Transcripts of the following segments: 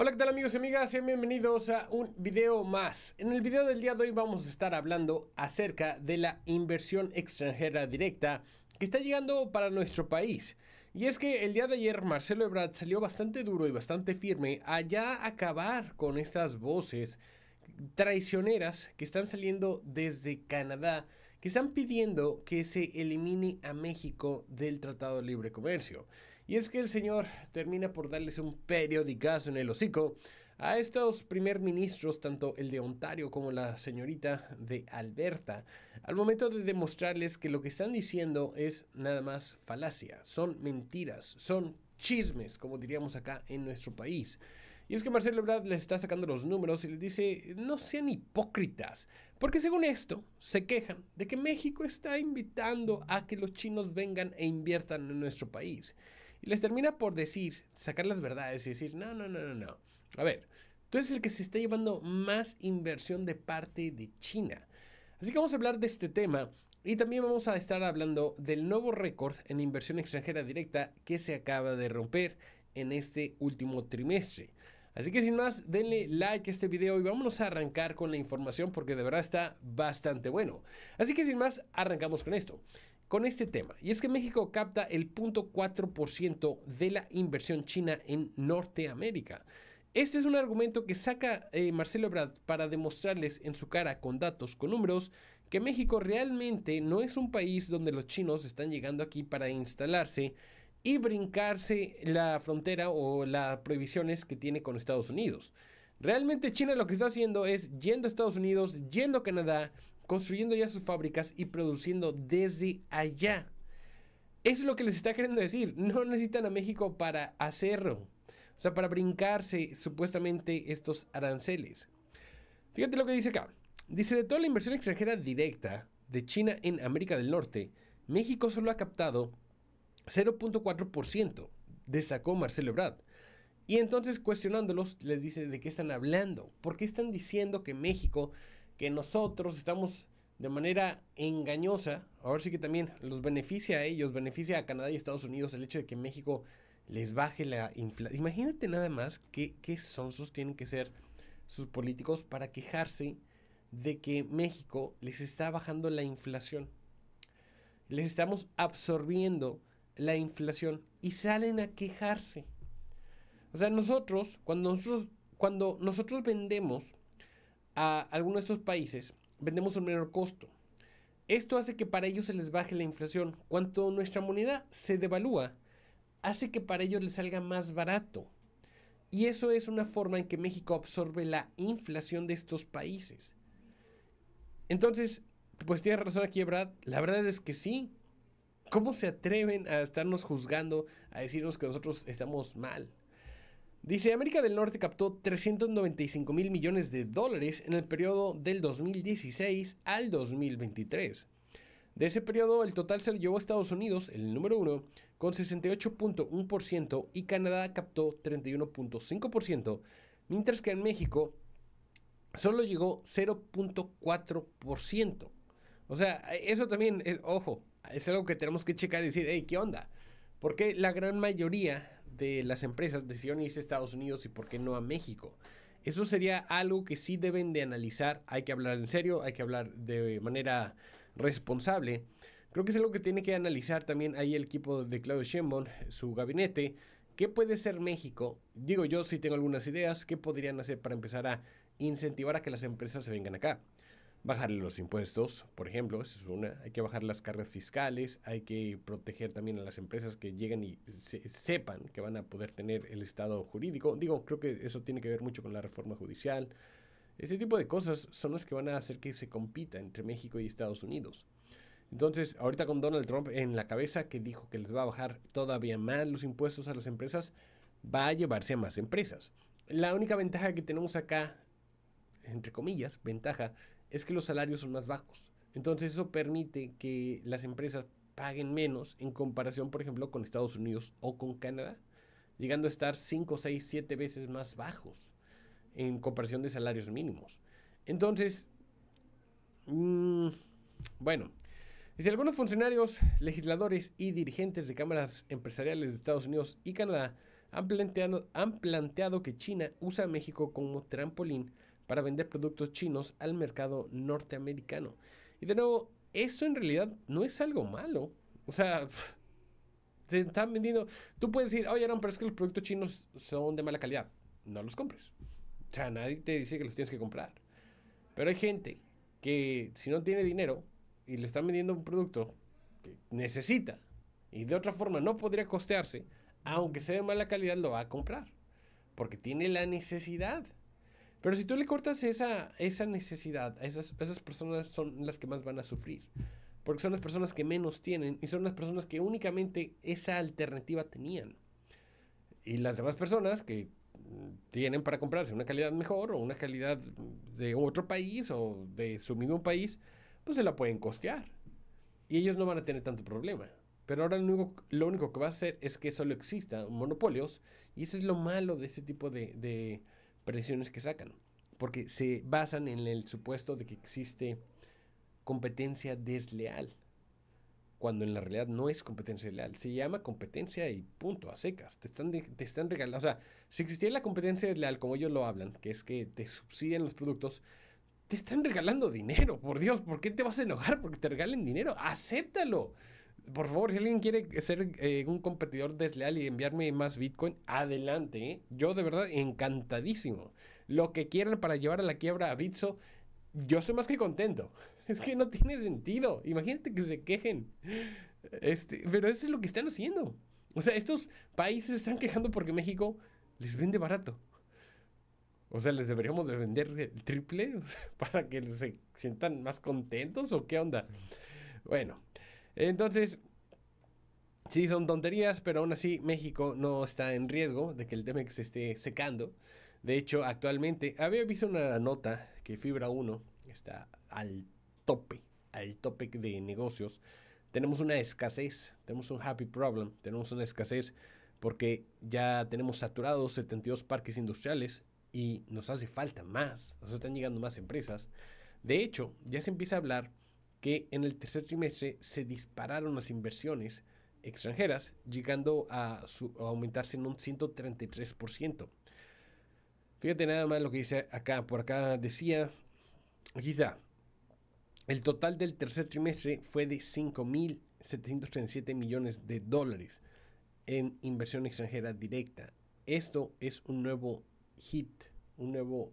Hola, ¿qué tal amigos y amigas? Sean bienvenidos a un video más. En el video del día de hoy vamos a estar hablando acerca de la inversión extranjera directa que está llegando para nuestro país. Y es que el día de ayer Marcelo Ebrard salió bastante duro y bastante firme a ya acabar con estas voces traicioneras que están saliendo desde Canadá, que están pidiendo que se elimine a México del Tratado de Libre Comercio. Y es que el señor termina por darles un periódicazo en el hocico a estos primer ministros, tanto el de Ontario como la señorita de Alberta, al momento de demostrarles que lo que están diciendo es nada más falacia, son mentiras, son chismes, como diríamos acá en nuestro país. Y es que Marcelo Ebrard les está sacando los números y les dice, no sean hipócritas, porque según esto se quejan de que México está invitando a que los chinos vengan e inviertan en nuestro país. Y les termina por decir, sacar las verdades y decir, no, no, no, no, no. A ver, tú eres el que se está llevando más inversión de parte de China. Así que vamos a hablar de este tema y también vamos a estar hablando del nuevo récord en inversión extranjera directa que se acaba de romper en este último trimestre. Así que sin más, denle like a este video y vámonos a arrancar con la información porque de verdad está bastante bueno. Así que sin más, arrancamos con esto, con este tema. Y es que México capta el 0.4% de la inversión china en Norteamérica. Este es un argumento que saca eh, Marcelo Brad para demostrarles en su cara con datos, con números, que México realmente no es un país donde los chinos están llegando aquí para instalarse y brincarse la frontera o las prohibiciones que tiene con Estados Unidos. Realmente China lo que está haciendo es yendo a Estados Unidos, yendo a Canadá, construyendo ya sus fábricas y produciendo desde allá. Eso es lo que les está queriendo decir. No necesitan a México para hacerlo. O sea, para brincarse supuestamente estos aranceles. Fíjate lo que dice acá. Dice, de toda la inversión extranjera directa de China en América del Norte, México solo ha captado 0.4% destacó Marcelo Ebrard. Y entonces cuestionándolos les dice de qué están hablando, por qué están diciendo que México, que nosotros estamos de manera engañosa, ahora sí que también los beneficia a ellos, beneficia a Canadá y Estados Unidos el hecho de que México les baje la inflación. Imagínate nada más qué, qué sonsos tienen que ser sus políticos para quejarse de que México les está bajando la inflación. Les estamos absorbiendo la inflación y salen a quejarse. O sea, nosotros, cuando nosotros, cuando nosotros vendemos a alguno de estos países, vendemos a un menor costo. Esto hace que para ellos se les baje la inflación. cuanto nuestra moneda se devalúa, hace que para ellos les salga más barato. Y eso es una forma en que México absorbe la inflación de estos países. Entonces, pues tiene razón aquí, Brad. La verdad es que sí. ¿Cómo se atreven a estarnos juzgando, a decirnos que nosotros estamos mal? Dice, América del Norte captó 395 mil millones de dólares en el periodo del 2016 al 2023. De ese periodo, el total se lo llevó a Estados Unidos, el número uno, con 68.1% y Canadá captó 31.5%, mientras que en México solo llegó 0.4%. O sea, eso también, ojo, es algo que tenemos que checar y decir, hey, ¿qué onda? ¿Por qué la gran mayoría de las empresas decidieron irse a Estados Unidos y por qué no a México? Eso sería algo que sí deben de analizar, hay que hablar en serio, hay que hablar de manera responsable. Creo que es algo que tiene que analizar también ahí el equipo de Claudio Sheinbaum, su gabinete, ¿Qué puede ser México? Digo yo, si tengo algunas ideas, ¿qué podrían hacer para empezar a incentivar a que las empresas se vengan acá? bajar los impuestos, por ejemplo, es una, hay que bajar las cargas fiscales, hay que proteger también a las empresas que lleguen y sepan que van a poder tener el estado jurídico. Digo, creo que eso tiene que ver mucho con la reforma judicial. Ese tipo de cosas son las que van a hacer que se compita entre México y Estados Unidos. Entonces, ahorita con Donald Trump en la cabeza que dijo que les va a bajar todavía más los impuestos a las empresas, va a llevarse a más empresas. La única ventaja que tenemos acá, entre comillas, ventaja, es que los salarios son más bajos. Entonces eso permite que las empresas paguen menos en comparación, por ejemplo, con Estados Unidos o con Canadá, llegando a estar 5, 6, 7 veces más bajos en comparación de salarios mínimos. Entonces, mm, bueno, si algunos funcionarios, legisladores y dirigentes de cámaras empresariales de Estados Unidos y Canadá han planteado, han planteado que China usa a México como trampolín para vender productos chinos al mercado norteamericano. Y de nuevo, esto en realidad no es algo malo. O sea, te están vendiendo. Tú puedes decir, oye, no, pero es que los productos chinos son de mala calidad. No los compres. O sea, nadie te dice que los tienes que comprar. Pero hay gente que si no tiene dinero y le están vendiendo un producto que necesita y de otra forma no podría costearse, aunque sea de mala calidad, lo va a comprar. Porque tiene la necesidad. Pero si tú le cortas esa, esa necesidad, esas, esas personas son las que más van a sufrir. Porque son las personas que menos tienen y son las personas que únicamente esa alternativa tenían. Y las demás personas que tienen para comprarse una calidad mejor o una calidad de otro país o de su mismo país, pues se la pueden costear. Y ellos no van a tener tanto problema. Pero ahora lo único, lo único que va a hacer es que solo existan monopolios. Y eso es lo malo de ese tipo de presiones que sacan, porque se basan en el supuesto de que existe competencia desleal, cuando en la realidad no es competencia desleal, se llama competencia y punto, a secas, te están, te están regalando, o sea, si existiera la competencia desleal, como ellos lo hablan, que es que te subsidian los productos, te están regalando dinero, por Dios, ¿por qué te vas a enojar porque te regalen dinero? Acéptalo. Por favor, si alguien quiere ser eh, un competidor desleal y enviarme más Bitcoin, adelante. ¿eh? Yo de verdad encantadísimo. Lo que quieran para llevar a la quiebra a Bitso, yo soy más que contento. Es que no tiene sentido. Imagínate que se quejen. Este, pero eso es lo que están haciendo. O sea, estos países están quejando porque México les vende barato. O sea, ¿les deberíamos de vender el triple para que se sientan más contentos o qué onda? Bueno, entonces, Sí, son tonterías, pero aún así México no está en riesgo de que el Temex se esté secando. De hecho, actualmente había visto una nota que Fibra 1 está al tope, al tope de negocios. Tenemos una escasez, tenemos un happy problem, tenemos una escasez porque ya tenemos saturados 72 parques industriales y nos hace falta más, nos están llegando más empresas. De hecho, ya se empieza a hablar que en el tercer trimestre se dispararon las inversiones extranjeras, llegando a, aumentarse en un 133%. Fíjate nada más lo que dice acá, por acá decía, quizá el total del tercer trimestre fue de 5.737 millones de dólares en inversión extranjera directa. Esto es un nuevo hit, un nuevo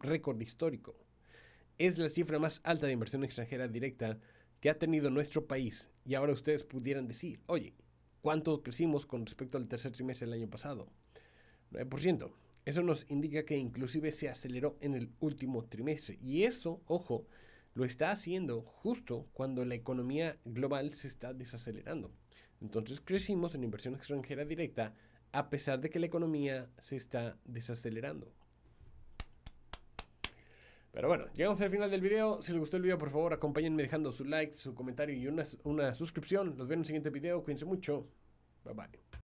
récord histórico. Es la cifra más alta de inversión extranjera directa que ha tenido nuestro país. Y ahora ustedes pudieran decir, oye, ¿cuánto crecimos con respecto al tercer trimestre del año pasado? 9%. Eso nos indica que inclusive se aceleró en el último trimestre. Y eso, ojo, lo está haciendo justo cuando la economía global se está desacelerando. Entonces crecimos en inversión extranjera directa a pesar de que la economía se está desacelerando. Pero bueno, llegamos al final del video. Si les gustó el video, por favor, acompáñenme dejando su like, su comentario y una, suscripción. Los veo en el siguiente video. Cuídense mucho. Bye bye.